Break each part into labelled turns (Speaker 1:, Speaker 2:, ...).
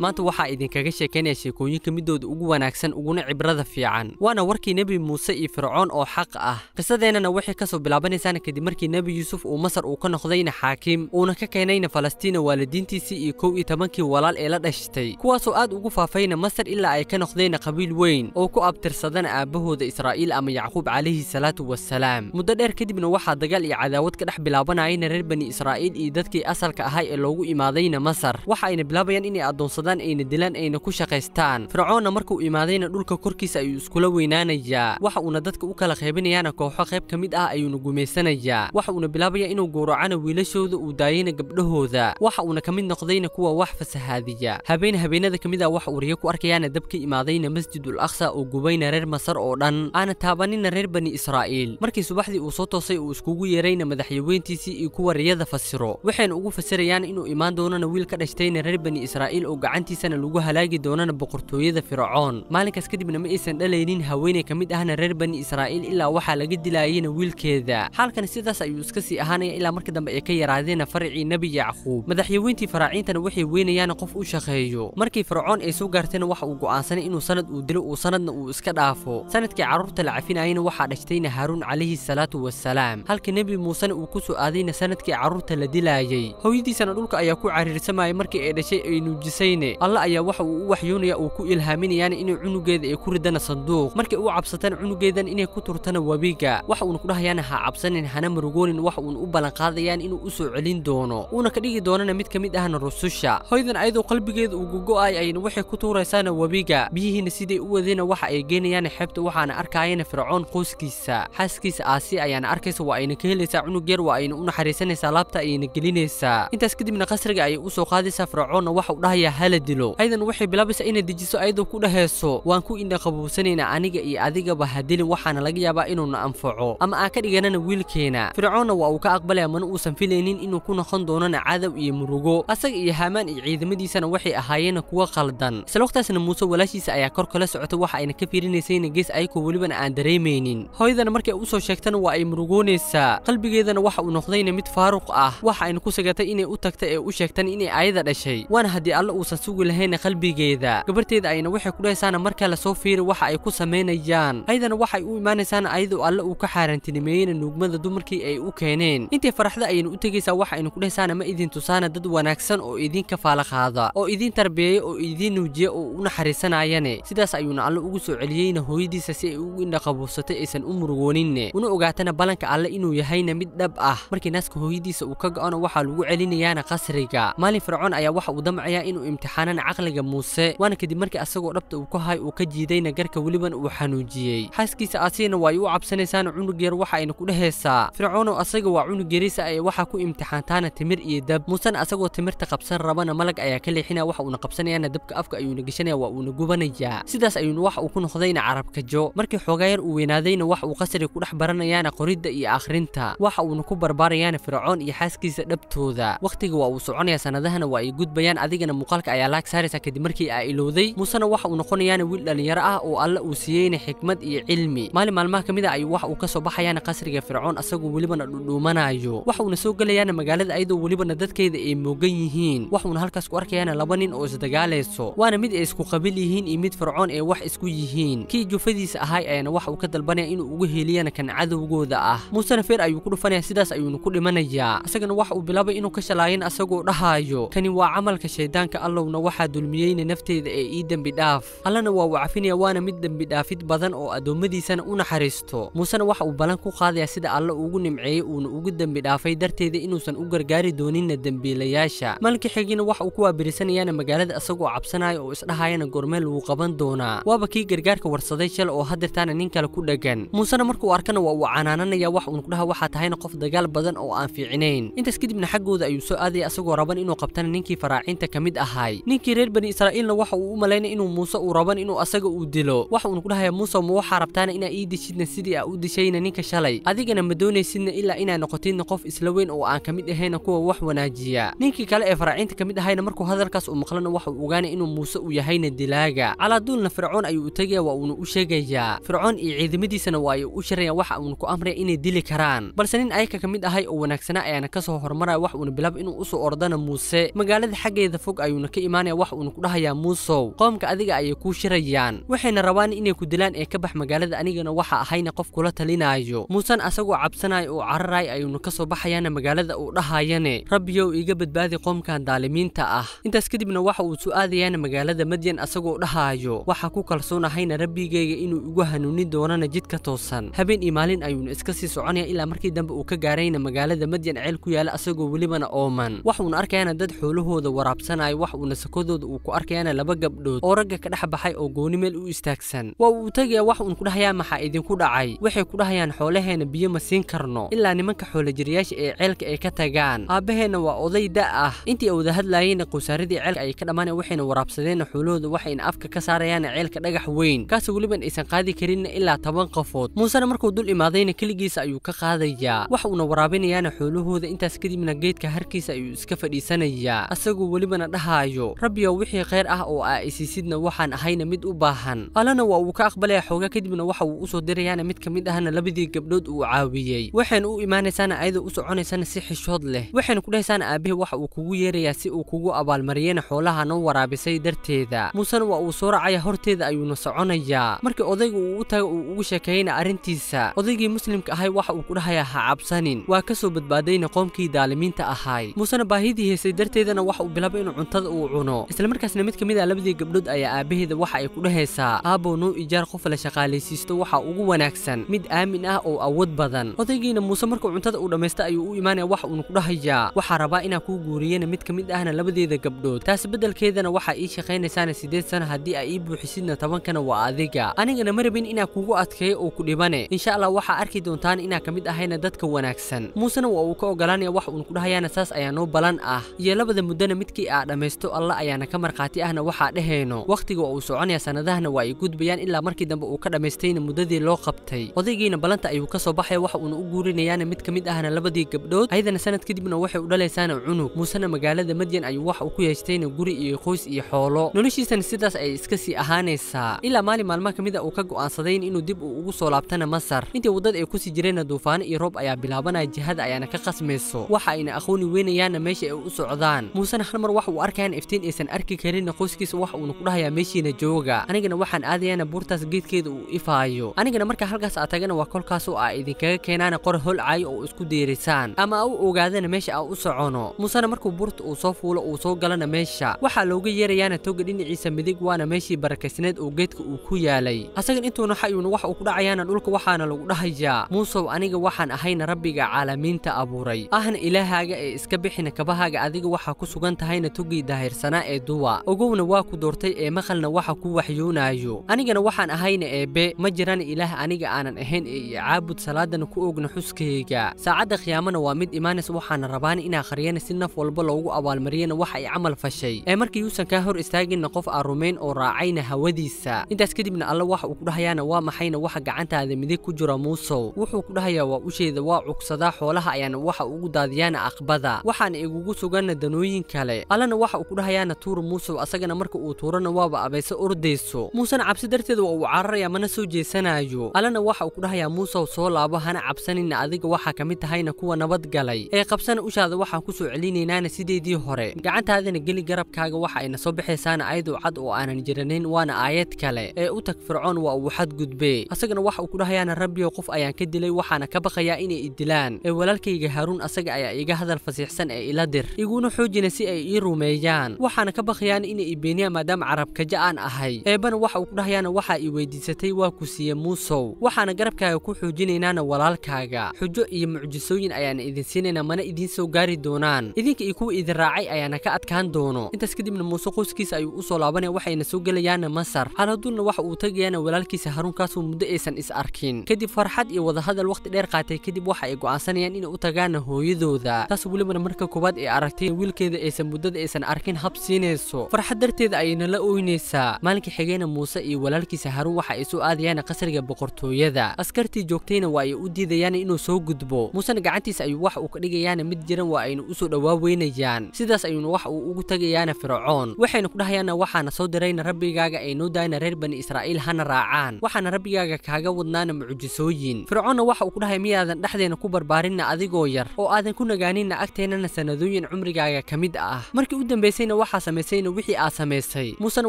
Speaker 1: maanta waxaa idinkaga sheekaynaya sheekooyinka midooda ugu wanaagsan uguna cibrada fiican waana warkii nebi muuse iyo fircoon oo xaq ah qisadeennana waxay kasoo bilaabanaysaana kadib markii nebi yuusuf uu masar uu ka noqdayna xaakiim uuna ka keenayna falastiina waalidiintiisii iyo kow iyo tobankii walaal ee la dhashtay kuwaasoo aad ugu faafayna masar ilaa ay ka noqdayna qabiil weyn oo ku abtirsadana aabbahooda israa'iil ama yacquub calayhi salaatu wassalaam muddo dheer kadibna waxaa dagaal iyo cadaawad ka dhex bilaabanayana reer bani israa'iil iyo dadkii asalka ahaa ee loogu imaadayna masar waxa ayna bilaabayaan inay addoonsadaan badan ayna dilan ayna ku shaqaystaan fircoonna markuu imaadayna dhulka korkiisa ayuu iskula weynaanayaa waxa uuna dadka u kala qaybinayaana kooxo qayb ka mid ah ayuuna gumaysanayaa waxa uuna bilaabaya inuu gowracana wiilashooda uu daayayna gabdhahooda waxa uuna ka mid noqdayna kuwa wax fasahaadiya habeen habeenada ka mid ah wax wariyo ku arkayaana dabka imaadayna masjid ul aqsa oo gubayna reer masar oo dhan aana taabanina reer bani israa'iil markii subaxdii uu soo toosay uu iskugu yeerayna madaxyaweyntiisii iyo kuwa riyada fasiro waxayna ugu fasirayaan inuu imaan doonana wiil ka dhashtayna reer bani israa'iil oo gacan gacantiisana lagu halaagi doonana boqortooyada fircoon maalinkaas kadibna ma aysan dhalaynin haweeney ka mid ahna reer bani israa'iil ilaa waxaa laga dilaayayna wiilkeeda xaalkani sidaas ayuu iska sii ahaanaya ilaa marka dambe ay ka yaraadeena farcii nebi yacquub madaxyaweyntii faraaciintana waxay weynayaana qof u shaqeeyo markii fircoon ay soo gaartayna waxa uu go'aansanay inuu sanad uu dilo uu sanadna uu iska dhaafo sanadkii carruurta la cafinayana waxaa dhashtayna haaruun calayhi salaatu wasalaam halka nebi muusena uu ku soo aadayna sanadkii carruurta la dilaayey hooyadiisana dhulka ayaa ku cariirsamayay markii ay dhashay ay nuujisayne dhintay alla ayaa waxa uu u waxyoonayaa uu ku ilhaaminayaana inay cunugeeda ay ku ridana sanduuq markay u cabsataan cunugeedan inay ku turtana webiga waxa uuna ku dhahayaana ha cabsanin hana murugoonin waxa uuna u ballanqaadayaan inuu u soo celin doono uuna ka dhigi doonana mid ka mid ahna rususha hoydan ayadoo qalbigeeda uu gogo'ay ayna waxay ku tuuraysaana webiga biyihiina siday u wadeena waxa ay geynayaan xeebta waxaana arkaayana fircoon qoyskiisa xaaskiisa aasi ayaana arkaysa waa ayna ka helaysaa cunug yar waa ayna u naxariisanaysaa laabta ayayna gelinaysaa intaas kadibna qasriga ayay u soo qaadaysaa fircoonna waxa u dhahayaa la dilo aydan waxay bilaabaysaa inay dejiso ayadoo ku dhaheeso waan ku indhaqabuubsanaynaa aniga iyo adigaba hadilin waxaana laga yaabaa inuuna anfaco ama aan ka dhiganana wiilkeena fircoonna waa uu ka aqbalaya mana uusan filaynin inuu ku noqon doonana cadow iyo murugo asaga iyo haamaan iyo ciidamadiisana waxay ahaayeen kuwa qaldan isla waqhtaasna muuse walaashiisa ayaa kor kala socota waxa ayna ka fiirinaysayna gees ayagoo welibana aan dareemaynin hooyadana markay u soo sheegtana waa ay murugoonaysaa qalbigeedana waxa uu noqdayna mid faaruq ah waxa ayna ku sagatay inay u tagta ee u sheegtan inay ayada dhashay waana haddii alle uusan sugi lahayna qalbigeeda gabarteeda ayna waxay ku dhahaysaana markaa lasoo fiiri waxa ay ku samaynayaan haydana waxay u imaanaysaana ayadoo alle uu ka xaaraantinimeeyeyna nuugmada dumarkii ay u keeneen intay faraxda ayna u tegaysaa waxa waxaaynu ku dhahaysaana ma idin tusaana dad wanaagsan oo idinka faala qaada oo idiin tarbeeya oo idiin nuujiya oo u naxariisanayane sidaas ayuuna alle ugu soo celiyeyna hooyadiisa si ay ugu indhaqabuusatay aysan u murugooninne una ogaatana ballanka alle inuu yahayna mid dhab ah markii naaska hooyadiisa uu ka go'ona waxaa lagu celinayaana qasriga maalin fircoon ayaa waxa uu damcayaa inuu imtixaan imtixaanan caqliga muuse waana kadib markii asagoo dhabta uu ka hay uu ka jiidayna garka weliban uu xanuujiyey xaaskiisa asiina waa ay u cabsanaysaana cunug yar waxa ayna ku dhehaysaa fircoonow asaga waa cunug yariisa ayay ah waxaa ku imtixaantaana timir iyo dab muusena asagoo timirta qabsan rabana malag ayaa ka leexinaya waxa uuna qabsanayaana dabka afka ayuuna geshanaya waa uuna gubanayaa sidaas ayuuna wax uu ku noqdayna carabkajo markii xoogaa yar uu weynaadayna wax uu qasriga ku dhex baranayaana qoridda iyo akhrinta waxa uuna ku barbaarayaana fircoon iyo xaaskiisa dhabtooda wakhtiga waa uu soconayaa sannadahana waa ay gudbayaan adigana muuqaalka ayaa laag saaraysa kadib markii aa ilowday muusena waxa uu noqonayaana wiil dhallinyaro ah oo alle uu siiyeyna xikmad iyo cilmi maalin maalmaha ka mid a ah ayuu wax uu ka soo baxayaana qasriga fircoon asagoo welibana dhudhuumanayo waxa uuna soo gelayaana magaalada ayadoo welibana dadkeeda ay moogan yihiin uuna halkaas ku arkayaana laba nin oo isdagaalayso waana mid ay isku qabil yihiin iyo mid fircoon ee wax isku yihiin kii jufadiisa ahay ayaana waxa uu ka dalbanaya inuu ugu heliyana kan cadowgooda ah muusena feer ayuu ku dhufanaya sidaas ayuuna ku dhimanayaa isagana waxa uu bilaabay inuu ka shalaayeen asagoo dhahaayo kani waa camalka shaydaanka allow dhowna waxaa dulmiyeyna nafteeda ee ii dembi dhaaf allana waa wacafinaya waana mid dembi dhaafid badan oo addoommadiisana u naxariisto muusena waxa uu ballan ku qaadayaa sida alle ugu nimceeyey uuna ugu dembi dhaafay darteeda inuusan u gargaari dooninna dembiilayaasha maalinka xigina waxa uu ku waabirisanayaana magaalada isagoo cabsanaya oo isdhahaayana gormeel wuu qaban doonaa waaba kii gargaarka warsaday shal oo hadirtaana nin kale ku dhegan muusena markuu arkana waa uu canaananaya wax uun kudhaha waxaa tahayna qof dagaal badan oo aan fiicinayn intaas kadibna xaggooda ayuu soo aadaya asagoo raban inuu qabtana ninkii faraacinta ka mid ahay ninkii reer bani israa'iilna waxa uu u malaynaya inuu muuse uu raban inuu asaga uu dilo waxa uuna ku dhahaya muuse ma waxaa rabtaana inaa ii dishidna sidii aa u dishayna ninka shalay adigana ma doonaysidna ilaa inaa noqotidna qof isla weyn oo aan ka mid ahayna kuwa wax wanaajiya ninkii kale ee faraaciinta ka mid ahayna markuu hadalkaas uu maqlana waxa uu ogaanaya inuu muuse uu yahayna dilaaga calaaduulna fircoon ayuu u tegaya waa uuna u sheegayaa fircoon iyo ciidamadiisana waa ay u shirayaan waxa uuna ku amraya inay dili karaan balse nin ayaka ka mid ahay oo wanaagsanaa ayaana ka soo hormaraya wax uuna bilab inuu usoo ordana muuse magaalada xaggeeda fog ayuuna ka imaanaya wax uuna ku dhahayaa muusow qoomka adiga ayay kuu shirayaan waxayna rabaan inay ku dilaan ee ka bax magaalada anigana waxa ahayna qof kula talinaayo muusan asagoo cabsanaya oo cararaay ayuuna ka soo baxayaana magaalada uu dhahayane rabbiyow iga badbaadi qoomkan daalimiinta ah intaas kadibna waxa uu su'aadayaana magaalada madyan asagoo dhahaayo waxaa ku kalsoonahayna rabbigayga inuu igu hanuunin doonana jidka toosan habeen iyo maalin ayuuna iska sii soconaya ilaa markii dambe uu ka gaarayna magaalada madyan ceel ku yaala asagoo welibana ooman waxuuna arkayana dad xoolahooda waraabsanayo wax uuna sakodooda uu ku arkayana laba gabdhood oo ragga ka dhex baxay oo gooni meel u istaagsan waa uu tegaya wax uun dhahayaa maxaa idinku dhacay waxay ku dhahayaan xoolaheena biyo ma siin karno ilaa nimanka xoolajiriyaasha ee ceelka ay ka tagaan aabbaheenna waa oday da ah intii ay wada hadlaayeenna qowsaaradii ceelka ay ka dhammaana waxayna waraabsadeenna xoolahooda waxayna afka ka saarayaana ceelka dhagax weyn kaas weliban aysan qaadi karinna ilaa toban qofood muusena markuu dul imaadayna keligiisa ayuu ka qaadayaa wax uuna waraabinayaana xoolahooda intaas kadibna geedka harkiisa ayuu iska fadhiisanayaa asagoo welibana dhahaayo iyo rabbiyo wixii khayr ah oo aa isiisidna waxaan ahayna mid u baahan allana waa uu ka aqbalaya xoogaa kadibna waxa uu usoo dirayaana mid ka mid ahna labadii gabdhood uu caawiyey waxayna u imaanaysaana ayadoo u soconaysana si xishood leh waxayna ku dhahaysaana aabbihii waxa uu kugu yeerayaa si uu kugu abaalmariyeyna xoolahana waraabisay darteeda muusena waa uu soo racaya horteeda ayuuna soconayaa markii odayga uu u taga uu ugu sheekeeyeyna arrintiisa odaygii muslimka ahay waxa uu ku dhahayaa ha cabsanin waa ka soo badbaadayna qoomkii daalimiinta ahay muusena baahidii heysay darteedana waxa uu bilaabay inuu cuntada uu cuno isla markaasna mid kamid a ah labadii gabdhood ayaa aabaheeda waxa ay ku dhahaysaa aabbow noo ijaar qof la shaqaalaysiisto waxaa ugu wanaagsan mid aamin ah oo awood badan odaygiina muuse markuu cuntada uu dhammaysta ayuu u imaanaya wax uuna ku dhahayaa waxaa rabaa inaa kuu guuriyana mid ka mid ahna labadeeda gabdhood taasi beddelkeedana waxaa ii shaqaynaysaana siddeed sana haddii ay ii buuxisidna tobankana waa adiga anigana ma rabin inaa kugu adkeeyo oo ku dhibane insha allah waxaa arki doontaan inaa ka mid ahayna dadka wanaagsan muusena waa uu ka ogolaanaya wax uuna ku dhahayaana saas ayaa noo balan ah iyo labada muddana midkii aa dhammaysto alla ayaana ka markhaati ahna waxaa dhehayno wakhtiga uu soconaya sannadahana waa ay gudbayaan ilaa markii dambe uu ka dhammaystayna muddadii loo qabtay odaygiina ballanta ayuu ka soo baxaya waxa uuna u guurinayaana mid ka mid ahna labadii gabdhood ayadana sanad kadibna waxay u dhalaysaana cunug muusena magaalada madyan ayuu wax uu ku yeeshtayna guri iyo qoys iyo xoolo noloshiisana sidaas ayay iska sii ahaanaysaa ilaa maalin maalmaha ka mida ah uu ka go'aansaday inuu dib uu ugu soo laabtana masar intii waddad ay kusii jireenna duufaano iyo roob ayaa bilaabanaya jihada ayaana ka qasmayso waxa ayna aqooni weynayaanna meesha ay u socdaan muusena hal mar wax uu arkayaan haysteen aysan arki karin qoyskiisa wax uuna ku dhahayaa meeshiina jooga anigana waxaan aadayaana buurtaas geedkeeda uu ifaayo anigana markaa halkaas aa tagana waa kolkaas oo aa idinkaga keenaana qor holcaay oo isku deerisaan ama aa u ogaadana meesha aa u socono musena markuu buurta uu soo fuulo uu soo galana meesha waxaa looga yeerayaana toga dhinaciisa midig waana meeshii barakaysneed oo geedka uu ku yaalay asagan intuuna xayuuna wax uu ku dhacayaana dhulka waxaana lagu dhahayaa muusow aniga waxaan ahayna rabbiga caalamiinta abuuray ahna ilaahaaga ee iska bixina kabahaaga adiga waxaa ku sugan tahayna togii daahirsan sana ee duwa ogowna waa ku doortay ee maqalna waxa ku waxyoonaayo anigana waxaan ahayna eebbe ma jiraan ilaah aniga aanan ahayn ee iyo caabud salaadana ku ogna xuskayga saacadda khiyaamana waa mid imaanes waxaana rabaan inaa qariyana si naf walba loogu abaalmariyana waxa ay camal fashay ee markii yuusan kaa hor istaaginna qof aan rumayn oo raacayna hawadiisa intaas kadibna alle waxa uu ku dhahayaana waa maxayna waxa gacantaada midig ku jira muusow wuxuu ku dhahayaa waa usheeda waa cugsadaa xoolaha ayaana waxa ugu daadiyaana aqbada waxaana igugu suganna danooyin kale allana waxa uu ku dhahay hayaana tuur muusow asagana marka uu tuurana waaba abayse ordayso muusena cabsi darteed waa uu cararaya mana soo jeesanaayo allana waxa uu ku dhahayaa muusow soo laabo hana cabsanina adiga waxaa ka mid tahayna kuwa nabad galay ee qabsana ushaada waxaan ku soo celinaynaana sideedii hore gacantaadana geli garabkaaga waxa ayna soo baxaysaana ayadoo cad oo aanan jiranayn waana aayad kale ee u tag fircoon waa uu xad gudbe asagana waxa uu ku dhahayaana rabbiyo qof ayaan ka dilay waxaana ka baqayaa inay i dilaan ee walaalkayga haaruun asaga ayaa iiga hadal fasiixsan ee ila dir iguna xoojina si ay ii rumeeyaan waxaana ka bakhayaan inay beeniyaan maadaama carabkaja aan ahay eebbana waxa uu ku dhahayaana waxaa i weydiisatay waa ku siiye muusow waxaana garabkaaga ku xoojinaynaana walaalkaaga xujo iyo mucjisooyin ayaana idin siinaynaa mana idiin soo gaari doonaan idinka iyo kuwa idin raacay ayaana ka adkaan doono intaas kadibna muuse qoyskiisa ayuu u soo laabanaya waxayna soo gelayaana masar halhaduulna waxa uu tegayaana walaalkiisa harun kaasoo muddo aysan is arkin kadib farxad iyo wadahadal wakhti dheer qaatay kadib waxa ay go'aansanayaan inay u tagaana hooyadooda taas welibana marka koowaad ay aragtay wiilkeeda aysan muddada aysan arkin habsiinayso farxad darteed ayanala ooynaysaa maalinka xigeyna muuse iyo walaalkiisa haruun waxa ay soo aadayaan qasriga boqortooyada askartii joogtayna waa ay u diidayaan inuu soo gudbo muusena gacantiisa ayuu wax uu ka dhigayaana mid jiran waa ayna usoo dhowaaweynayaan sidaas ayuuna wax uu ugu tagayaana fircoon waxayna ku dhahayaanna waxaana soo dirayna rabbigaaga ay noo daayna reer bani israa'iil hana raacaan waxaana rabbigaaga kaaga wadnaana mucjisooyin fircoonna waxa uu ku dhahay miyaadan dhexdeena ku barbaarinna adigoo yar oo aadan ku nagaaninna agteennana sanadooyin cumrigaaga ka mid ah markii u dambaysay adduunyadayna waxaa samaysayna wixii aad samaysay musena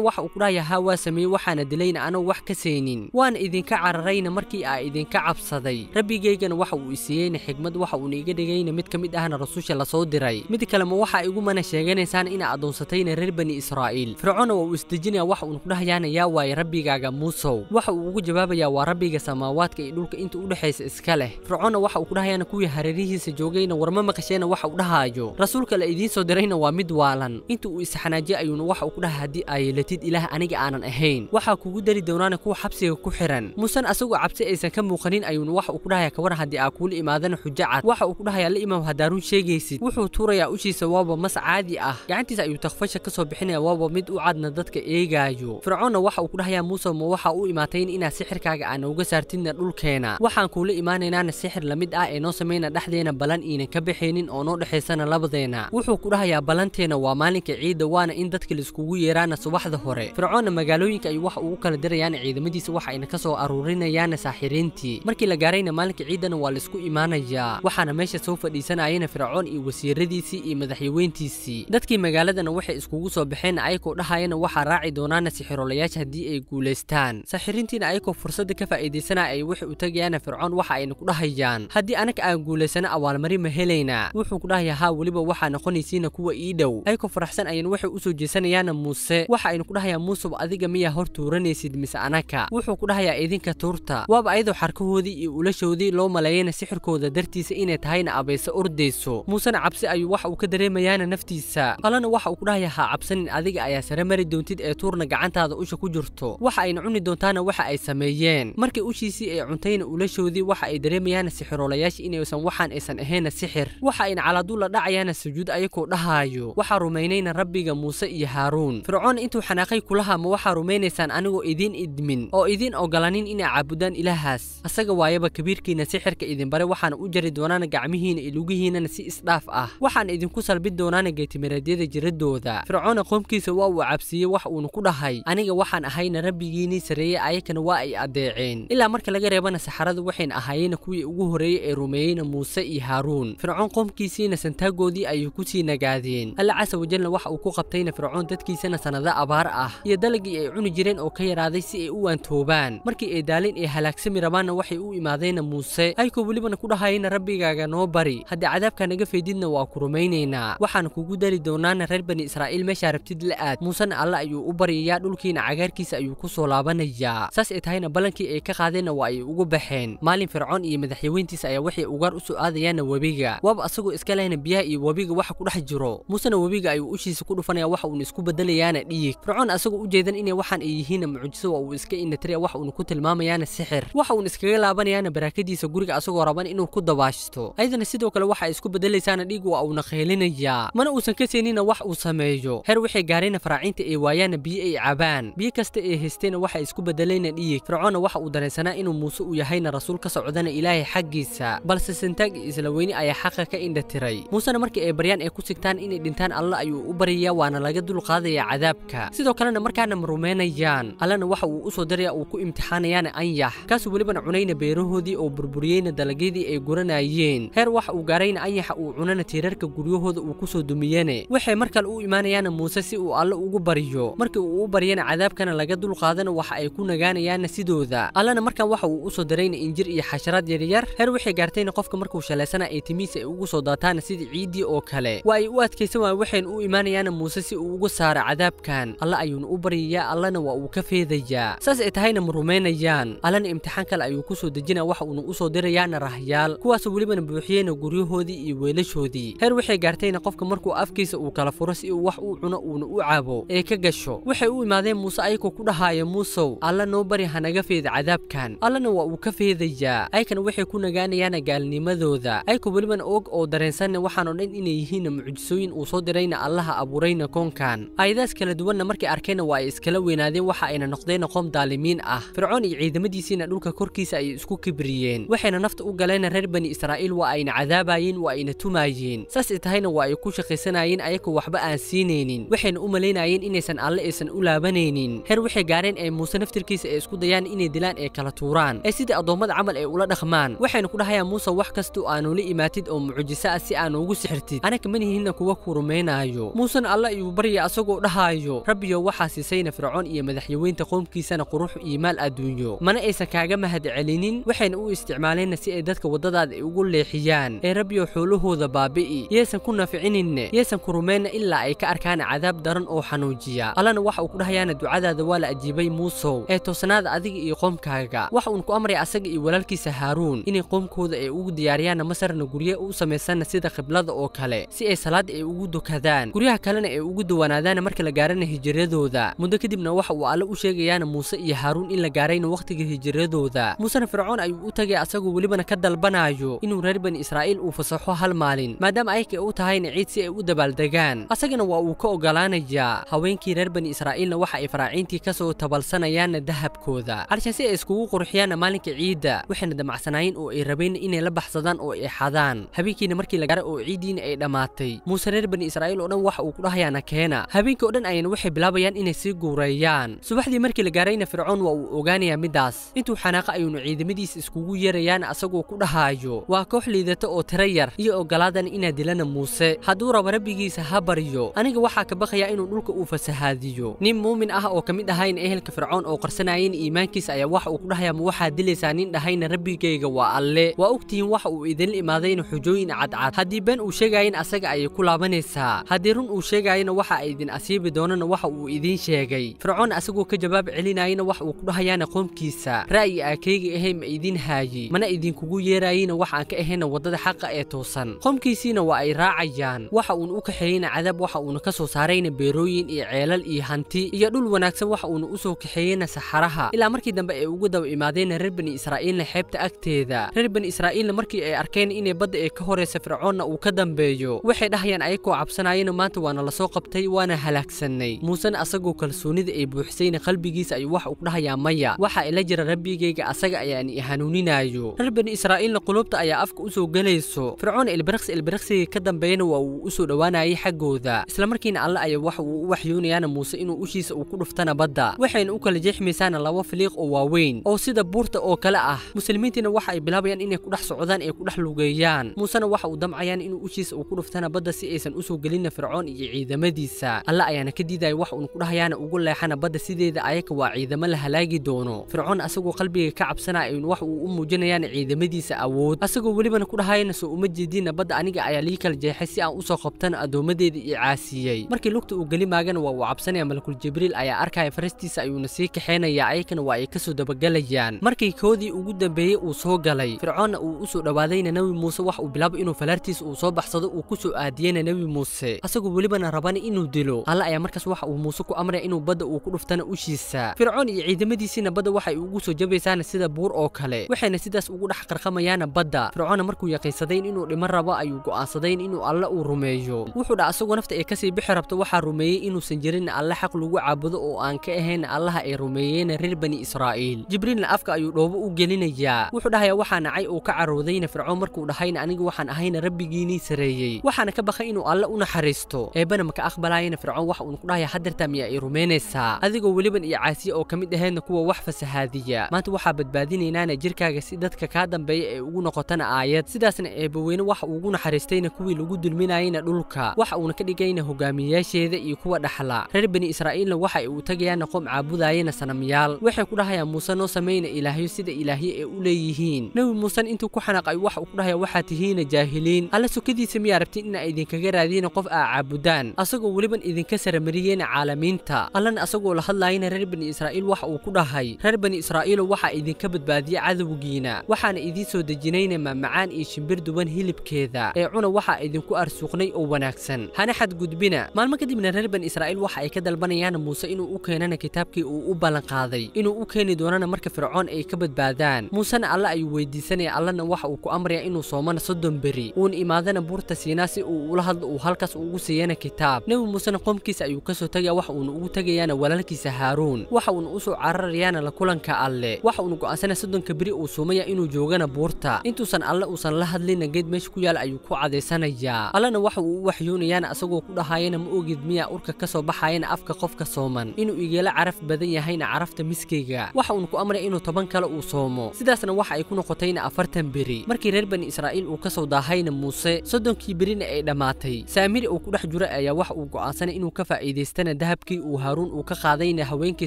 Speaker 1: waxa uu kudhahaya haa waa sameeyey waxaana dilayna anoo wax ka seenin waana idinka cararayna markii aa idinka cabsaday rabbigaygana waxa uu isiiyeyna xigmad waxa uuna iga dhigayna mid ka mid ahna rasuusha lasoo diray mid kalema waxa igu mana sheeganaysaan inaa addoonsatayna reer bani israa'iil fircoonna waa uu isdejinaya waxa uuna ku dhahayaana yaa waaye rabbigaaga muusow waxa uu ugu jawaabayaa waa rabbiga samaawaadka iyo dhulka inta u dhexaysa iska leh fircoonna waxa uu ku dhahayaana kuwii hareerihiisa joogayna warma maqasheena waxa uu dhahaayo rasuulka la idiin soo dirayna waa mid waalan inta uu isxanaajiye ayuuna waxa uu ku dhaha haddii ay letid ilaah aniga aanan ahayn waxaa kugu dari doonaana kuwa xabsiga ku xihan musan asagoo cabsi aysan ka muuqanin ayuuna waxa uu ku dhahaya kawaran haddii aa kuula imaadana xujo cad waxa uu ku dhahayaa la imaam haddaaruun sheegaysid wuxuu tuurayaa ushiisa waaba mas caadi ah gacantiisa ayuu takfasha ka soo bixinaya waaba mid u cadna dadka eegaayo fircoonna waxa uu ku dhahayaa muuse ma waxa u imaatayn inaad sixirkaaga aana uga saartidna dhulkeena waxaan kuula imaanaynaana sixir lamid ah ee noo samayna dhexdeena balan iinan ka baxaynin oo noo dhexaysana labadeena wuxuu ku dhahayaa balanteena waa maalinka ciidda waana in dadka laiskugu yeeraana subaxda hore fircoonna magaalooyinka ay wax ugu kala dirayaan ciidamadiisa waxa ayna ka soo aruurinayaana saaxiriintii markii la gaarayna maalinka ciiddana waa laisku imaanayaa waxaana meesha soo fadhiisanayana fircoon iyo wasiiradiisii iyo madaxyaweyntiisii dadkii magaaladana waxay iskugu soo baxeen ayagoo dhahayana waxaa raaci doonaana sixirolayaasha haddii ay guulaystaan saaxiriintiina ayagoo fursadda ka faa'iidaysanaa ay waxay u tagayaana fircoon waxa ayna ku dhahayaan haddii anaga aan guulaysano abaalmari ma helaynaa wuxuu ku dhahayaa haa weliba waxaa noqonaysiina kuwa ii dhow ayakoo faraxsan ayaynu waxay usoo jeesanayaana muuse waxa aynu ku dhahayaa muuseba adiga miyaa hor tuuranaysid mise anaka wuxuu ku dhahayaa idinka tuurta waaba ayadoo xarkahoodii iyo ulashoodii loo maleeyana sixirkooda dartiisa inay tahayna abaysa ordayso muusena cabsi ayuu wax uu ka dareemayaana naftiisa qalena waxa uu ku dhahayaa ha cabsanin adiga ayaa sare mari doontid ee tuurna gacantaada usha ku jirto waxa ayna cuni doontaana waxa ay sameeyeen markii ushiisii ay cuntayna ulashoodii waxa ay dareemayaana sixiroolayaasha inaysan waxaan aysan ahayna sixir waxa ayna la dhacayaana sujuud ayagoo dhahaayo waxaa rumaynayna rabbiga muuse iyo haaruun fircoon intuu xanaaqay kulaha ma waxaa rumaynaysaan anigoo idiin idmin oo idiin ogolanin inay caabudaan ilaahaas asaga waayaba kabiirkiina sixirka idin bare waxaana u jari doonaana gacmihiina iyo lugihiinana si isdhaaf ah waxaana idinku salbi doonaana geetimiraadyada jiradooda fircoona qoomkiisa waa uu cabsiiyey wax uuna ku dhahay aniga waxaan ahayna rabbigiinii sareeyey ayakana waa ay addeeceen ilaa marka laga reebana saxaradu waxayna ahaayeena kuwii ugu horreeyey ee rumeeyeyna muuse iyo haaruun fircoon qoomkiisiina santaagoodii ayuu ku sii nagaadeen alla wajalna waxa uu ku qabtayna fircoon dadkiisana sannado abaar ah iyo dalagii ay cuni jireen oo ka yaraaday si ay u waantoobaan markii ay daalin ay halaagsami rabaanna waxay u imaadeenna muuse aykoo welibana ku dhahayana rabbigaaga noo bari haddii cadaabka naga feedidna waa ku rumaynaynaa waxaan kugu dali doonaana reer bani israa'iil meeshaa rabtid la aad muusena alle ayuu u baryayaa dhulkiina cagaarkiisa ayuu ku soo laabanayaa saas ay tahayna ballankii ay ka qaadeenna waa ay ugu baxeen maalin fircoon iyo madaxyaweyntiisa ayaa waxay ugaar u soo aadayaanna webiga waaba asagoo iska lehna biyaha iyo webiga waxa ku dhex jiro muusena webiga ayuu ushiisa markaasi ku dhufanaya waxa uuna isku bedelayaana dhiig fircoon asagoo u jeedan inay waxaan ay yihiinna mucjiso waa uu iska inatiriya waxa uuna ku tilmaamayaana sixir waxa uuna iskaga laabanayaana barakadiisa guriga asagoo raban inuu ku dabaashto ayadana sidoo kale waxa ay isku bedelaysaana dhiig waa uuna qeylinayaa mana uusan ka seeninna wax uu sameeyo heer waxay gaarayna faraacinta ay waayaana biyo ay cabaan biyo kasta ee haystayna waxa isku bedelayna dhiig fircoonna waxa uu danaysanaa inuu muuse u yahayna rasuul ka socdana ilaahay xaggiisa balse santaag iyo isla weyni ayaa xaqa ka indhatiray muusena markii ay baryaan ay ku sigtaan inay dhintaan alla ayuu u baryay jaraya waana laga dulqaadaya cadaabka sidoo kalena markaana ma rumaynayaan allana waxa uu usoo soo uu ku imtixaanayaana anyax kaasuu welibana cunayna beerahoodii oo burburiyeyna dalagyadii ay guranayeen heer waxa uu gaarayna anyaxa uu cunana tiirarka guryahooda uu ku soo dumiyene waxay mar kale u imaanayaana muuse si uu alle ugu baryo markii uu u baryana cadaabkana laga dulqaadana waxa ay ku nagaanayaanna sidooda allana markaan waxa uu u soo darayna injir iyo xasharaad yaryar heer waxay gaartayna qofka markuu shalaysana ay timiisa ay ugu soo daataana sidii ciiddii oo kale waa ay u adkaysan waaya waxayna u imaanayaan baryaana muuse si uu uga saara cadaabkan alla ayuuna u baryayaa allana waa uu ka feedayaa saas ay tahayna ma rumaynayaan allana imtixaan kale ayuu ku soo dejinaa wax uuna u soo dirayaana rahyaal kuwaasoo welibana buuxiyeyna guryahoodii iyo weelashoodii heer waxay gaartayna qofka markuu afkiisa uu kala furo si uu wax uu cuno uuna u cabo ee ka gasho waxay u imaadeen muuse ayagoo ku dhahaaya muusow alla noo bari hanaga feeda cadaabkan allana waa uu ka feedayaa ayakana waxay ku nagaanayaana gaalnimadooda ayakoo welibana og oo dareensanna waxaanoo dhan inay yihiinna mucjisooyin uu soo dirayna allaha abuurayna koonkan aayadaas kala duwanna markay arkeenna waa ay iskala weynaadeen waxa ayna noqdeenna qoom daalimiin ah fircoon iyo ciidamadiisiina dhulka korkiisa ay isku kibriyeen waxayna nafta u galeenna reer bani israa'iil waa ayna cadaabaayeen waa ayna tumaayeen saasay tahayna waa ay ku shaqaysanaayeen ayagoo waxba aan siinaynin waxayna u malaynaayeen inaysan alle aysan u laabanaynin heer waxay gaareen ee muuse naftirkiisa ay isku dayaan inay dilaan ee kala tuuraan ee sidai addoommada camal ay ula dhaqmaan waxayna ku dhahayaa muuse wax kasta oo aanula imaatid oo mucjiso ah si aan ugu sixirtid anaka manihinna kuwa ku rumaynaayo muusan alla iyu barya asagoo dhahaayo rabbiyo waxaa siisayna fircoon iyo madaxyaweynta qoomkiisana qurux iyo maal adduunyo mana aysan kaaga mahad celinin waxayna u isticmaaleenna si ay dadka waddadaada ay ugu leexiyaan ee rabbiyo xoolahooda baabi'i yaysan ku naficininne yaysan ku rumaynna ilaa ay ka arkaan cadaab daran oo xanuujiya allana waxa uu ku dhahayaana ducadaada waa la ajiibay muusow ee toosnaada adiga iyo qoomkaaga waxa uun ku amraya asaga iyo walaalkiisa haaruun inay qoomkooda ay ugu diyaariyaanna masarna gurye u samaysanna sida qiblada oo kale si ay salaad ay ugu dukadaan guryaha kalena ay ugu dawanaadaan marka la gaarana hijiradooda muddo kadibna waxa uu alle u sheegayaana muuse iyo haaruun in la gaarayna wakhtiga hijiradooda muusena fircoon ayuu u tegay asagoo welibana ka dalbanaayo inuu reer bani israa'iil uu fasaxo hal maalin maadaama ayka u tahayna ciid si ay u dabaaldegaan asagana waa uu ka ogolaanayaa haweenkii reer bani israa'iilna waxa ay faraaciintii ka soo tabalsanayaanna dahabkooda halkan si ay iskugu qurxiyaanna maalinka ciidda waxayna damacsanaayeen oo ay rabeen inay la baxsadaan oo ay xadaan habeenkiina markii la gaaray oo ciiddiina ay dhammaatay muuse reer bani israa'iil oo dhan waxa uu uu ku dhahayana keena habeenkii oo dhan ayayna waxay bilaabayaan inay sii guureeyaan subaxdii markii la gaarayna fircoon waa uu ogaanayaa middaas intuu xanaaqo ayuunu ciidamadiisa iskugu yeerayaan asagoo ku dhahaayo waa koox liidata oo tira yar iyo ogolaadan inaa dilana muuse hadduu rabo rabbigiisa ha baryo aniga waxaa ka baqayaa inuu dhulka uu fasahaadiyo nin muumin ah oo ka mid ahayn ehelka fircoon oo qarsanaayeen iimaankiisa ayaa waxa uu ku dhahayaa ma waxaad dilaysaa nin dhahayna rabbigayga waa alle waa ogtihiin waxa uu idinla imaadayna xujooyin cadcad haddii been uu sheegaayeen asaga ayay ku laabanaysaa haddii run uu uu sheegayana waxa ay idin asiibi doonana waxa uu idiin sheegay fircoon asagoo ka jawaab celinayana wax uu ku dhahayaana qoomkiisa ra'yi aakeyga ahay ma idiin haayi mana idinkugu yeerayina wax aan ka ahayna waddada xaqa ee toosan qoomkiisiina waa ay raacayaan waxa uuna u kaxeeyeyna cadaab waxa uuna ka soo saarayna beerooyin iyo ceelal iyo hanti iyo dhul wanaagsan waxa uuna u soo kaxeeyeyna saxaraha ilaa markii dambe ay ugu daba imaadeenna reer bani israa'iilna xeebta agteeda reer bani israa'iilna markii ay arkeen inay badda ee ka horeysa fircoonna uu ka dambeeyo waxay dhahayaan ayagoo cabsanayana maanta waa waana lasoo qabtay waana halaagsannay muusan asagoo kalsoonida ay buuxsayna qalbigiisa ayuu wax udhahayaa maya waxa ila jira rabbigayga asaga ayaan i hanuuninaayo reer bani israa'iilna qulubta ayaa afka u soo gelayso fircoon ilbiraqsi ilbiraqsiga ka dambeeyana waa uu u soo dhowaanayay xaggooda islamarkiina alle ayaa waxa uu u waxyoonayaana muuse inuu ushiisa uu ku dhuftana badda waxayna u kala jeexmaysaana laba filiiq oo waaweyn oo sida buurta oo kale ah muslimiintiina waxa ay bilaabayaan inay ku dhex socdaan ay dhex lugeeyaan muusena waxa uu damcayaan inuu ushiisa uu ku dhuftana badda si aysan u soo gelinna fircoon iyo iyo ciidamadiisa alla ayaana ka diidaya wax uun dhahayaana ugu leexana badda sideeda ayaka waa ciidamo la halaagi doono fircoon asagoo qalbiga ka cabsanaa in wax uu u muujinayaana ciidamadiisa awood asagoo welibana ku dhahayana soo uma jeediinna badda aniga ayaa lii kala jeexay si aan usoo qabtana addoommadeeda io caasiyey markii lugta uu geli maagana waa uu cabsanaya malakul jibriil ayaa arkaya farastiisa ayuuna sii kaxeynaya ayakana waa ay ka soo dabagelayaan markii koodii ugu dambeeyey uu soo galay fircoonna uu u soo dhowaadayna nebi muuse wax uu bilaabo inuu falaartiisa uu soo baxsado uu ku soo aadiyeyna nebi muuse asagoo weliba welibana rabana inuu dilo alla ayaa markaas waxa uu muuse ku amraya inuu badda uu ku dhuftana ushiisa fircoon iyo ciidamadiisiina badda waxay ugu soo jabaysaana sida buur oo kale waxayna sidaas ugu dhex qarqamayaana badda fircoonna markuu yaqiinsadayn inuu dhiman rabo ayuu go'aansaday inuu alle uu rumeeyo wuxuu dhaa asagoo nafta ee kasii bixi rabta waxaa rumeeyey inuusan jirin alle xaq lagu caabudo oo aan ka ahayn allaha ay rumeeyeena reer bani israa'iil jibriilna afka ayuu dhoobo u gelinayaa wuxuu dhahayaa waxaa nacay uu ka caroodayna fircoon markuu dhahayna aniga waxaan ahayna rabbigiinii sareeyey waxaana ka bakay inuu alle u naxariisto eebbana maka aqbalaayana fircoon waxa uuna ku dhahaya hadeertaa miya ay rumaynaysaa adigoo weliban iyo caasiya oo ka mid ahaydna kuwa wax fasahaadiya maanta waxaa badbaadinaynaana jirkaaga si dadka kaa dambeeya ay ugu noqotana aayad sidaasna eebaweyne waxa uugu naxariistayna kuwii lagu dulminayayna dhulka waxa uuna ka dhigayna hogaamiyayaasheeda iyo kuwa dhaxla reer bani israa'iilna waxa ay uu tegayaana qoom caabudaayana sanamyaal waxay ku dhahayaan muuse noo samayna ilaahyo sida ilaahyo ee u leeyihiin nebi muusen intuu ku xanaaqay waxa uu ku dhahaya waxaa tihiina jaahiliin alla sukadiisa miyaa rabtiin ina idinkaga raadiyana qof aa caabuda moodaan asagoo weliban idinka saramariyeena caalamiinta allana asagoo la hadlaayana reer bani israa'iil waxa uu ku dhahay reer bani israa'iilo waxaa idinka badbaadiya cadowgiina waxaana idiin soo dejinayna maamacaan iyo shimbir duwan hilibkeeda ee cuna waxaa idinku arsuuqnay oo wanaagsan hana xadgudbina maalmo kadibna reer bani israa'iil waxa ay ka dalbanayaan muuse inuu u keenana kitaabkii uu u ballanqaaday inuu u keeni doonana marka fircoon ay ka badbaadaan muusena alla ayuu weydiisanaya allana waxa uu ku amraya inuu soomana soddon beri uuna imaadana buurta siinaa si uu ula hadlo uu halkaas ugu siiyana waana kitaab nebi muusena qoomkiisa ayuu ka soo tegaya wax uuna ugu tegayaana walaalkiisa haaruun waxa uuna u soo cararayaana la kulanka alle waxa uuna go'aansana soddonka beri uu suumaya inuu joogana buurta intuusan alle uusan la hadlina geed meesha ku yaala ayuu ku cadaysanayaa allena waxa uu u waxyoonayaana asagoo ku dhahaayana ma ogid miyaa urka ka soo baxaayana afka qofka sooman inuu igeela caraf badan yahayna carafta miskayga waxa uuna ku amraya inuu toban kale uu soomo sidaasna waxa ay ku noqotayna afartan beri markii reer bani israa'iil uu ka soo daahayna muuse soddonkii berina ay dhammaatay saamiri uu ku dhex jiro suure ayaa wax uu go'aansanay inuu ka faa'iidaystana dahabkii uu haaruun uu ka qaadayna haweenkii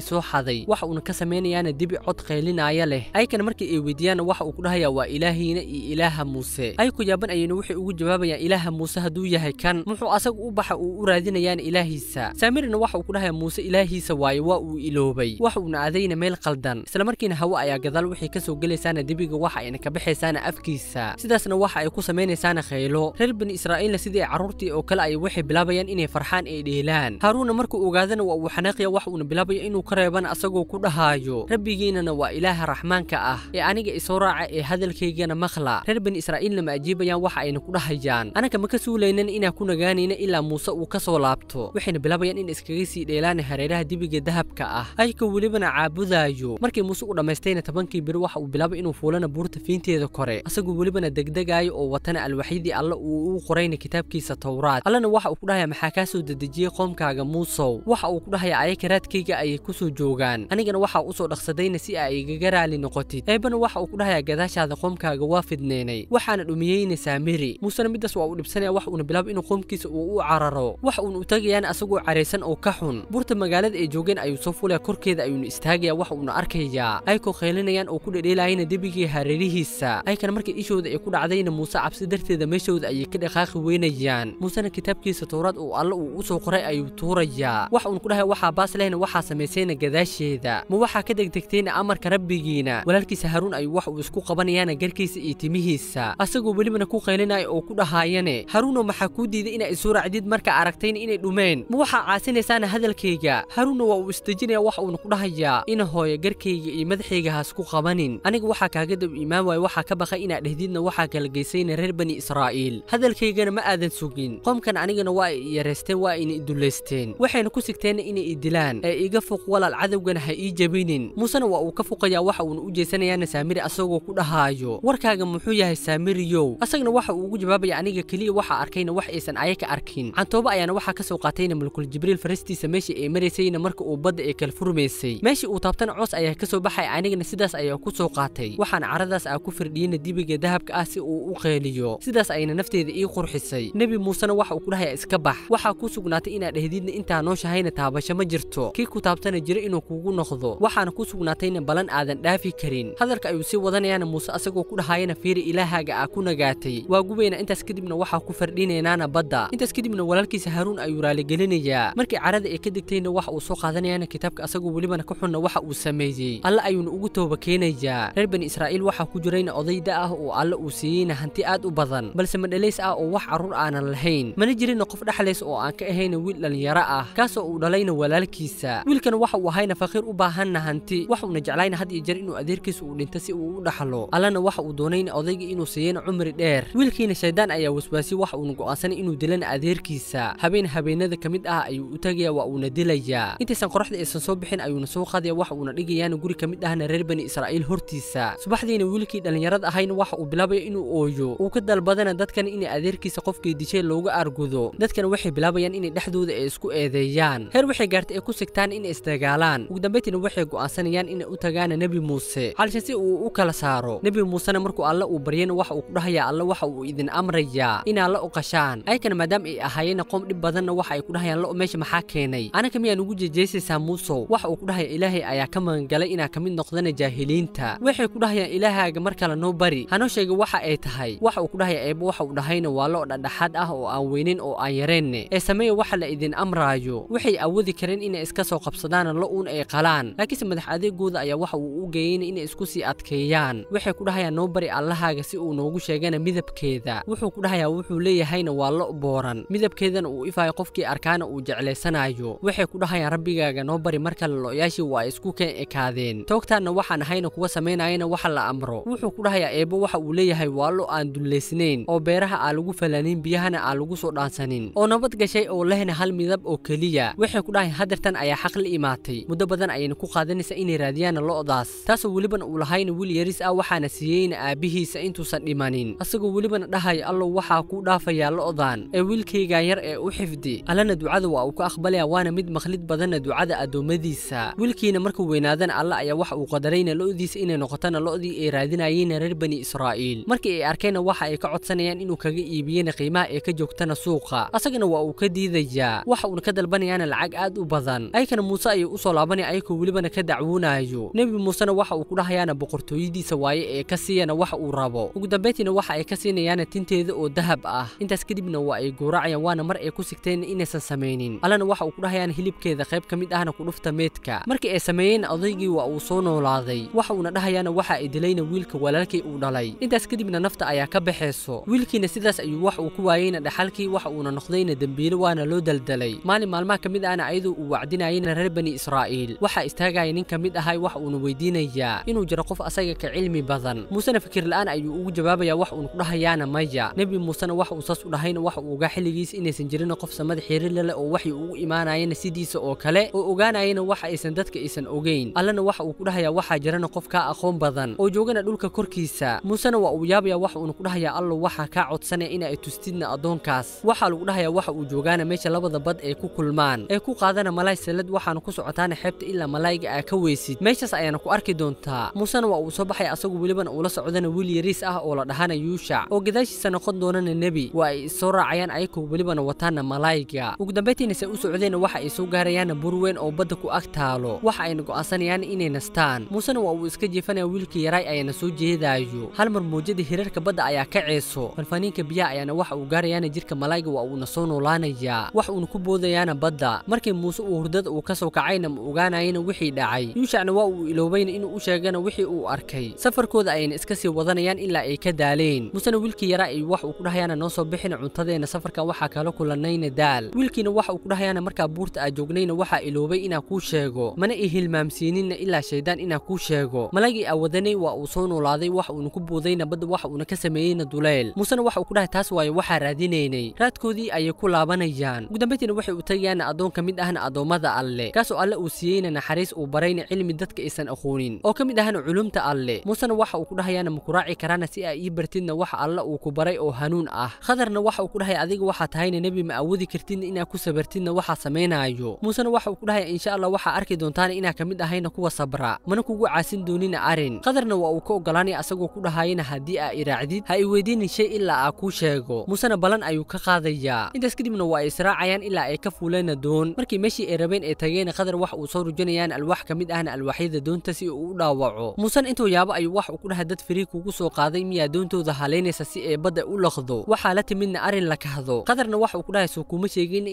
Speaker 1: soo xaday wax uuna ka samaynayaana dibi cod qaylinaya leh aykan markii ay weydiiyaanna waxa uu ku dhahayaa waa ilaahiina iyo ilaaha muuse ayku yaaban ayayna waxay ugu jawaabayaan ilaaha muuse hadduu yahay kan muxuu asaga u baxa uu u raadinayaana ilaahiisa saamirina waxa uu ku dhahayaa muuse ilaahiisa waaye waa uu iloobay wax uuna adayna meel qaldan markiina hawo ayaa gadaal waxay ka soo gelaysaana dibiga waxa ayna ka baxaysaana afkiisa sidaasna waxa ay ku samaynaysaana khaylo reer bani israa'iilna sidii carruurtii oo kale ay waxay bilaab bilaabayaan inay farxaan ay dheelaan haaruuna markuu ogaadana waa uu xanaaqiya wax uuna bilaabaya inuu ka reebana asagoo ku dhahaayo rabbigiinana waa ilaaha raxmaanka ah ee aniga isoo raaca ee hadalkaygana maqla reer bani israa'iilna ma ajiibayaan waxa ayna ku dhahayaan anaka ma ka suulaynan inaan ku nagaanayna ilaa muuse uu ka soo laabto waxayna bilaabayaan in iskaga sii dheelaan hareeraha dibiga dahabka ah ayagoo welibana caabudaayo markii muuse u dhammaystayna tobankii beri waxa uu bilaabay inuu fuulana buurta fiinteeda kore asagoo welibana degdegaayo oo watana alwaxyadii alle uu uu qorayna kitaabkiisa towraad allana waxa uu odhanaya maxaa kaa soo dedejiyey qoomkaaga muusow waxa uu ku dhahaya ayaka raadkayga ayay ku soo joogaan anigana waxaa u soo dhaqsadayna si ay igaga raali noqotid eebana waxa uu ku dhahayaa gadaashaada qoomkaaga waa fidneynay waxaana dhumiyeyna saamiri muusena middaas waa uu dhibsanaya wax uuna bilaab inuu qoomkiisa uu u cararo wax uuna u tagayaan asagoo caraysan oo ka xun buurta magaalada ay joogeen ayuu soo fulaya korkeeda ayuuna istaagayaa wax uuna arkayaa aykoo khaylinayaan oo ku dhedheelaayana debigii hareerihiisa aykana markii ishooda ay ku dhacdayna muuse cabsi darteeda meeshooda ayay ka dhaqaaqi weynayaan muusena kitaabkiisa towra towrad uu alle uu u soo qoray ayuu tuurayaa wax uun kudhahay waxaa baas lehna waxaa samaysayna gadaasheeda ma waxaa ka degdegtayna amarka rabbigiina walaalkiisa haruun ayuu wax uu isku qabanayaana garkiisa iyo timihiisa asagoo welibana ku qaylinaya oo ku dhahaayane haruunoo maxaa kuu diiday inaa racdid marka aragtayna inay dhumeen ma waxaa caasinaysaana hadalkayga haruunna waa uu isdejinaya wax uuna ku dhahayaa ina hooyo garkayga iyo madaxayga haasku qabanin aniga waxaa kaaga dab imaan waayo waxaa ka baqay inaad dhehdidna waxaa kala geysayna reer bani israa'iil hadalkaygana ma aadan sugin qoomkan anigana waa ay iyareysteen waa ayna idullaysteen waxayna ku sigteenna inay idilaan ee iga fuq walaal cadowgana ha ii jebinin muusena waa uu ka fuqayaa waxa uuna u jeysanayaana saamiri asagoo ku dhahaayo warkaaga muxuu yahay saamiriyow asagna waxa uu ugu jawaabaya aniga keliya waxaa arkayna wax aysan ayaka arkin cantooba ayaana waxaa ka soo qaatayna malkul jibriil farastiisa meeshii ay maraysayna marka uu badda ee kala furmaysay meeshii uu taabtana coos ayaa ka soo baxay anigana sidaas ayaa ku soo qaatay waxaana caradaas aa ku firdhiyana dibiga dahabka ah si uu u qeeliyo sidaas ayna nafteeda ii qurxisay nebi muusena waxa uu ku dhahaya iska ka bax waxaa ku sugnaatay inaad dhehdidna intaa nooshahayna taabasho ma jirto kii ku taabtana jira inuu kuugu noqdo waxaana ku sugnaatayna balan aadan dhaafi karin hadalka ayuu sii wadanayaana muuse asagoo ku dhahayana fiiri ilaahaaga ah ku nagaatay waa gubeyna intaas kadibna waxaa ku fardhinaynaana badda intaas kadibna walaalkiisa haruun ayuu raaligelinayaa markii carada ay ka degtayna waxa uu soo qaadanayaana kitaabka asagoo welibana ka xunna waxa uu sameeyey alle ayuuna ugu tooba keenayaa reer bani israa'iil waxaa ku jirayna odayda ah oo alle uu siiyeyna hanti aad u badan balse madhalays ah oo wax carruur aanan lahayn mana jirina qof dhexlaysa oo aan ka ahayna wiil dhallinyaro ah kaasoo uu dhalayna walaalkiisa wiilkana waxa uu ahayna faqiir u baahanna hanti waxuuna jeclayna had iyo jeer inuu adeerkiisa uu dhinto si uu u dhaxlo allana waxa uu doonayna odayga inuu siiyeyna cumri dheer wiilkiina shaydaan ayaa waswaasiy waxa uuna go'aansanay inuu dilana adeerkiisa habeen habeenada ka mid ah ayuu u tagayaa waa uuna dilayaa intaysan qoraxda aysan soo bixin ayuuna soo qaadaya waxa uuna dhigayaana guri ka mid ahna reer bani israa'iil hortiisa subaxdiina wiilkii dhallinyarada ahayna waxa uu bilaabaya inuu ooyo uu ka dalbadana dadkana inay adeerkiisa qofkii dishay looga argudo dadkana waxay bilaabayaan inay dhexdooda ay isku eedeeyaan heer waxay gaartay ay ku sigtaan inay isdagaalaan ugu dambaytiina waxay go'aansanayaan inay u tagaana nebi muuse halsha si uu u kala saaro nebi muusena markuu alle uu baryana waxa uu ku dhahayaa alle waxa uu idin amrayaa inaa la qashaan ayakana maadaama ay ahaayeenna qoom dhib badanna waxa ay ku dhahayaan lo meesha maxaa keenay anaka miyaan ugu jejeysaysaa muusow waxa uu ku kudhahaya ilaahay ayaa ka magangalay inaa ka mid noqdana jaahiliinta waxay ku dhahayaan ilaahaaga mar kale noo bari hanoo sheega waxa ay tahay waxa uu ku kudhahaya eebba waxa uu dhahayna waa lo dhadhaxad ah oo aan weynin oo aan yareenne ee sameeya waxa la idin amraayo waxay awoodi kareen inay iska soo qabsadaan lo uun ay qalaan laakiinse madax adeegooda ayaa waxa uu u geeyeyn inay isku sii adkeeyaan waxay ku dhahayaan noo allahaaga si uu noogu sheegana midabkeeda wuxuu ku dhahayaa wuxuu leeyahayna waa lo booran midabkeedana uu ifaayo qofkii arkaana uu jeclaysanaayo waxay ku dhahayaan rabbigaaga noobari mar kale lo waa ay isku keen ekaadeen toogtaanna waxaan ahayna kuwa samaynayana waxa la amro wuxuu ku dhahayaa eebbo waxa uu leeyahay waa lo aan dullaysnayn oo beeraha aan lagu falanin biyahana aan lagu soo dhaansanin oo nabad gashay oo lehna hal midab oo keliya waxay ku dhahay hadeertan ayaa xaq la imaatay muddo badan ayayna ku qaadanaysa inay raadiyaan lo'daas taasoo weliban uu lahayna wiil yaris ah waxaana siiyeyna aabbihiisa intuusan dhimanin asagoo welibana dhahay allow waxaa ku dhaafayaa lo'dan ee wiilkayga yar ee u xifdi allana ducada waa uu ka aqbalaya waana mid maqlid badanna ducada addoommadiisa wiilkiina markuu weynaadana alla ayaa waxa uu qadarayna lo'diisa inay noqotana lo'dii ay raadinayeyna reer bani israa'iil markii ay arkayna waxa ay ka codsanayaan inuu kaga iibiyena qiimaha ee ka joogtana suuqa isagana waa uu ka diidayaa waxa uuna ka dalbanayaana lacag aad u badan ayagana muuse ayay u soo laabanaya ayakoo welibana ka dacwoonaayo nebi muusena waxa uu ku dhahayaana boqortooyadiisa waaye ee ka siiyana waxa uu rabo ugu dambaytiina waxa ay ka siinayaana tinteeda oo dahab ah intaas kadibna waa ay gowracayaan waana mar ay ku sigteen inaysan samaynin allena waxa uu ku dhahayaana hilibkeeda qayb ka mid ahna ku dhufta meedka markii ay sameeyeen odaygii waa uu soo noolaaday waxa uuna dhahayaana waxa ay dilayna wiilka walaalkii uu dhalay intaas kadibna nafta ayaa ka baxayso wiilkiina sidaas ayuu wax uu ku waayayna dhexalkii waxa uuna noqday qaadayna dembiilo waana loo daldalay maalin maalmaha ka mid ahna ayadoo uu wacdinayayna reer bani israa'iil waxaa istaagaya nin ka mid ahay wax uuna weydiinayaa inuu jiro qof asaga ka cilmi badan muusena fikir la'aan ayuu ugu jawaabayaa wax uuna ku dhahayaana maya nebi muusena wax uu saas u dhahayna waxa uu ogaa xilligiisa inaysan jirina qof samada xihiirle leh oo waxay ugu imaanayana sidiisa oo kale oo ogaanayana wax aysan dadka aysan ogeyn allana waxa uu ku dhahayaa waxaa jirana qof kaa aqoon badan oo joogana dhulka korkiisa muusena waa uu yaabayaa wax uuna ku dhahayaa allow waxaa kaa codsanaya in ay tustidna addoonkaas waxaa lagu dhahaya malayga waxa uu joogaana meesha labada bad ay ku kulmaan ee ku qaadana malaay salad waxaana ku socotaana xeebta ilaa malayga aa ka weysid meeshaas ayaana ku arki doontaa muusena waa uu soo baxay asagu welibana uula socdana wiil yariis ah oo la dhahana yuushac oo gadaashiisa noqon doonana nebi waa ay isoo raacayaan ayakoo welibana wataana malayga ugu dambaytiina se u socdeenna waxa ay soo gaarayaana bur weyn oo badda ku ag taalo waxa ayna go'aansanayaan inay nastaan muusena waa uu iska jeefanaya wiilka yaraay ayaana soo jeedaayo hal mar muujada hirarka badda ayaa ka ceeso fanfaaniinka biyaha ayaana waxa uu gaarayaana jirka malayga waa uuna soo noolaanaya wax uuna ku boodayaana badda markii muuse uu hurdada uu ka soo kacayna ma ogaanayana wixii dhacay yuushacna waa uu iloobayna inuu u sheegana wixii uu arkay safarkooda ayna iska sii wadanayaan ilaa ay ka daaleen muusena wiilkii yaraa ay wax uu ku dhahayaana noo soo bixina cuntadeena safarkan waxaa kala kulannayna daal wiilkiina waxa uu ku dhahayaana markaa buurta aa joognayna waxaa iloobay inaa kuu sheego mana i hilmaamsiininna ilaa shaydaan inaa kuu sheego malagii aa wadanay waa uu soo noolaaday wax uuna ku boodayna badda wax uuna ka sameeyeyna duleyl muusena waxa uu ku dhahay taas waayo waxaa raadinaynay raadkoodii ayay ku laabanayaan ugu dambeyntiina waxay u tegayaana addoon ka mid ahna addoommada alle kaasoo oo alle uu siiyeyna naxariis uu barayna cilmi dadka aysan aqoonin oo ka mid ahna culumta alle muusena waxa uu ku dhahayaana ma ku raaci karaana si aa ii bartidna wax alle uu ku baray oo hanuun ah khadarna waxa uu ku dhahaya adiga waxaa tahayna nebi ma awoodi kartidna inaa ku sabartidna waxaa samaynaayo muusena waxa uu ku dhahaya insha allah waxaa arki doontaana inaa ka mid ahayna kuwa sabra mana kugu caasin doonina arin khadarna waa uu ka ogolaanaya asagoo ku dhahayana haddii aa iraacdid ha i weydiinin shay ilaa aa kuu sheego muusena balan ayuu ka qaadayaa intaas kadibna waa ay israacayaan ilaa ay ka fuulayna doon markii meeshii ay rabeen ee tageen qadar wax uu soo rujinayaan alwaax ka mid ahna alwaaxyada doonta si uu u dhaawaco muusan intuu yaabo ayuu wax uu ku dhaha dad fariig kugu soo qaaday miyaa doontooda halaynaysa si ee badda u laqdo waxaa la timidna arrin la kahdo qadarna wax uu ku dhahay soo kuma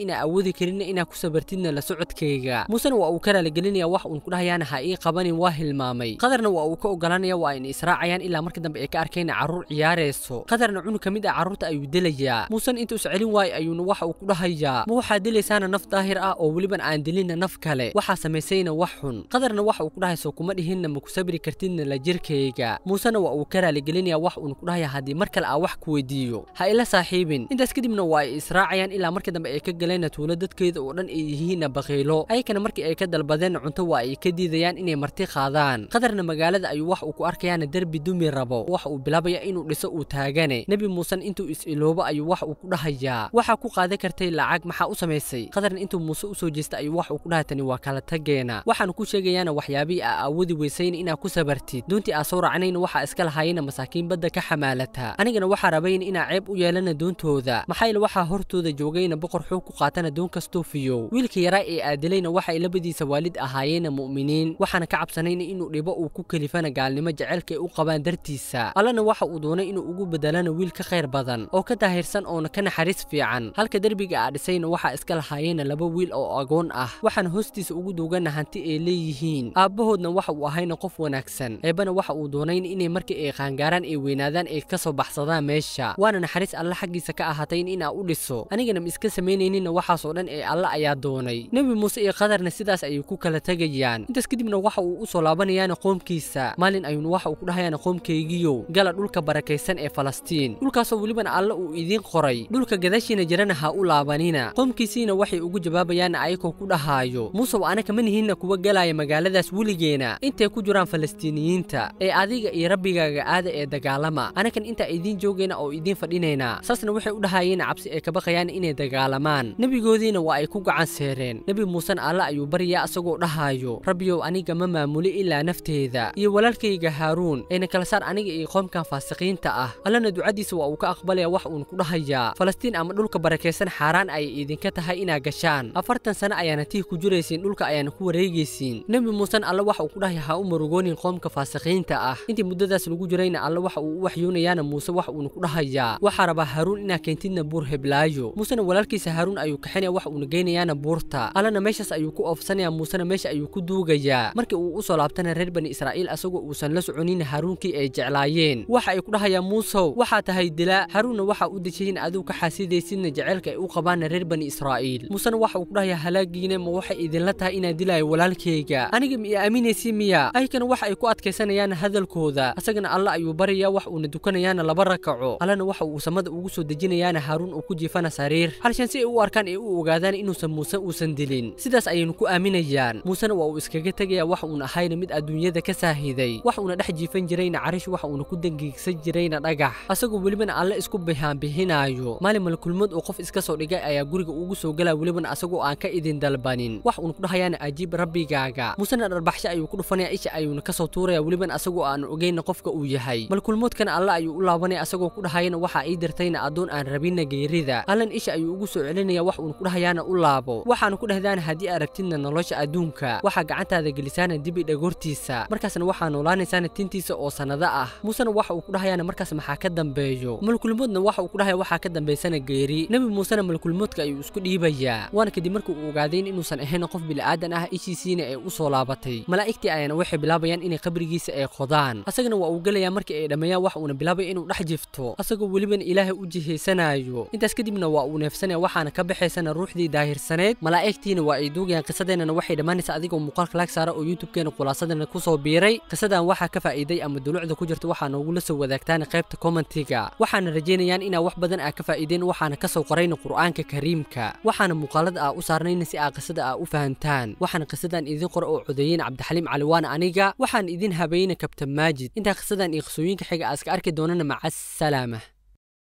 Speaker 1: inaa awoodi karinna inaa ku sabartidna la socodkayga muusena waa uu ka raaligelinaya wax uun ku dhahayaana ha ii qabanin waa hilmaamay qadarna waa uu ka ogolanaya waa ayna israacayaan ilaa markii dambe ee ka arkayna carruur ciyaarayso qadarna cunug ka mid ah carruurta ayuu delayaa muusan intuu scelin waayo ayuuna waxa uu ku dhahayaa ma waxaa dilaysaana naf daahir ah oo weliban aan dilinna naf kale waxaa samaysayna wax xun qadarna wax uu ku dhahayso kuma dhihinna maku sabri kartidna la jirkayga muusena waa uu ka raaligelinaya wax uuna ku dhahaya haddii mar kale aa wax ku weydiiyo ha ila saaxiibin intaas kadibna waa ay israacayaan ilaa marka dambe ay ka galeenna tuulo dadkeeda oo dhan ay yihiinna baqiilo ayakana markii ay ka dalbadeenna cunto waa ay ka diidayaan inay marti qaadaan qadarna magaalada ayuu wax uu ku arkayaana derbi dumi rabo wax uu bilaabaya inuu dhiso uu taagane nebi muusen intuu is-iloobo ayuu wax uu ku dhahayaa maxaa ku qaadan kartay lacag maxaa u samaysay qadarna intuu muuse u soo jeesta ayuu wax uu ku dhahay tani waa kala tageena waxaanu ku sheegayaana waxyaabihii aa ah, awoodi weysayna inaa ku sabartid doontii aa soo raacnayna waxaa iska lahaayeena masaakiin badda ka xamaalata anigana waxaa rabayna inaa ceeb u yeelana doontooda maxayl waxaa hortooda joogayna boqor xoog ku qaatana doon kastuu fiyow wiilka yaraa ee aadilayna waxay labadiisa waalid ahaayeenna mu'miniin waxaana ka cabsanayna inuu dhibo uu ku kelifana gaalnimo jaceylka ay u qabaan dartiisa allana waxa uu doonay inuu ugu bedelana wiil ka khayr badan oo ka daahirsan oona ka naxariis fiican fiican halka derbiga aa dhisayna waxaa iska lahaayeenna laba wiil oo agoon ah waxaana hoostiisa ugu duuganna hanti ay leeyihiin aabbahoodna waxa uu ahayna qof wanaagsan eebana waxa uu doonayn inay markii ay qaangaaraan ay weynaadaan ay ka soo baxsadaan meesha waana naxariis alle xaggiisa ka ahaatayn in aa u dhiso anigana ma iska samaynaynina waxaasoo dhan ee alle ayaa doonay nebi muuse iyo qadarna sidaas ayay ku kala tegayaan intaas kadibna waxa uu u soo laabanayaana qoomkiisa maalin ayuuna waxa uu ku dhahayaana qoomkaygiyo gala dhulka barakaysan ee falastiin dhulkaasoo welibana alle uu idiin qoray dhulka gadaashiina jirana ha u laabanina qomkiisiina waxay ugu jawaabayaan ayagoo ku dhahaayo musow ana kama nihinna kuwa gelaya magaaladaas weligeena intay ku jiraan falastiiniyiinta ee adiga iyo rabbigaaga aada ee dagaalama anakan intaa idiin joogayna oo idiin fadhinaynaa saasna waxay u dhahaayeen cabsi ay ka baqayaan inay dagaalamaan nebigoodiina waa ay ku gacan seereen nebi muusena alle ayuu baryaa isagoo dhahaayo rabbiyow aniga ma maamuli ilaa nafteeda iyo walaalkayga haaruun ayna kala saar aniga iyo qoomkan faasiqiinta ah allana ducaddiisa waa uu ka aqbalaya wax uun ku dhahayaa falastiin ama dhulka barakaysan xaaraan ay idinka tahay inaad gashaan afartan sano ayaana tii ku jiraysiin dhulka ayaana ku wareegaysiin nebi muusen alle waxa uu ku dhahay ha u marugoonin qoomka faasiqiinta ah intii muddadaas lagu jirayna alle waxa uu u waxyoonayaana muuse wax uuna ku dhahayaa waxaa rabaa haaruun inaa keentidna buur heblaayo muusena walaalkiisa haaruun ayuu kaxinaya wax uuna geynayaana buurta allena meeshaas ayuu ku oofsanayaa muusena meesha ayuu ku duugayaa markii uu u soo laabtana reer bani israa'iil asagoo uusan la soconin haruunkii ay jeclaayeen waxa ay ku dhahayaa muusow waxaa tahay dilaa haruunna waxa u dejayin adugu ka xasidaysidna jacaylka ay u qabaanna reer bani israa'iil musena waxa uu ku dhahayaa halaagiina ma waxay idinla tahay inaan dilaayo walaalkayga aniga miya aaminaysi miya ayagana waxa ay ku adkaysanayaan hadalkooda asagana alla ayuu barayaa wax uuna dukanayaana laba rakaco allena waxa uu samada ugu soo dejinayaana haaruun uu ku jiifana sariir halshan si ay u arkaan ee u ogaadaan inuusan muuse uusan dilin sidaas ayaynu ku aaminayaan muusena waa uu iskaga tegayaa wax uuna ahayna mid adduunyada ka saahiday wax uuna dhex jiifan jirayna carish wax uuna ku dangiigsan jirayna dhagax asagoo welibana alle isku bihaanbixinaayo maalin malakulmad uu qof iska soo dhigay ayaa guriga ugu soo galaa welibana asagoo aan ka idin dalbanin wax uuna dhahayaana ajiib rabbigaaga musena dharbaxsho ayuu ku dhufanaya isha ayuuna kasoo tuuraya welibana asagoo aan ogeyna qofka uu yahay malkulmoodkana kulmoodkana alla ayuu u laabanaya asagoo ku dhahayana waxaa ii dirtayna addoon aan rabinna geerida allan isha ayuu ugu soo celinaya wax uuna dhahayaana u laabo waxaana ku dhahdaana haddii rabtidna nolosha adduunka waxaa gacantaada gelisaana dibi dhagortiisa markaasna waxaa noolaanaysaana tintiisa oo sannada ah musena waxa uu ku dhahayaana markaas maxaa ka dambeeyo malkulmoodna waxa uu ku dhahaya waxaa ka dambaysana geeri نبي موسى ملك الموت كأي وسكت يبيا وأنا كدي مركو وقاعدين إنه سنة هنا قف بالآدم أه إشي سينا أوصل عبتي ملاقيتي أنا وحي بلابي أنا إني قبر جيس أي خضان أسمعنا وأقول يا مركو إيه لما يا وح وأنا بلابي إنه رح جفتو أسمعوا ولبن إله وجهه سنة يو أنت أسكت من وأنا في سنة وح أنا كبح سنة روح دي داهر سنة ملاقيتي نوعدوك يعني قصدي أنا وحي لما نسأذيك ومقال خلاك سارة ويوتيوب كانوا قل صدنا كوسو بيري قصدي أنا وح كفى إيدي أم الدلوع ذا كجرت وح أنا وقول سو ذاك تاني قيبت كومنتيكا وح أنا رجينا يعني إنا وح بدن أكفى إيدين وح أنا كس soo qorayna qur'aanka kariimka waxaana muuqaalada ah u saarnayna si aa qisada ah u fahantaan waxaana qisadan idin qora oo codeeyeen cabdixaliim caliwaan aniga waxaan idin habayna kabtan maajid intaa qisadan iyo qisooyinka xiga aa iska arki doonana maca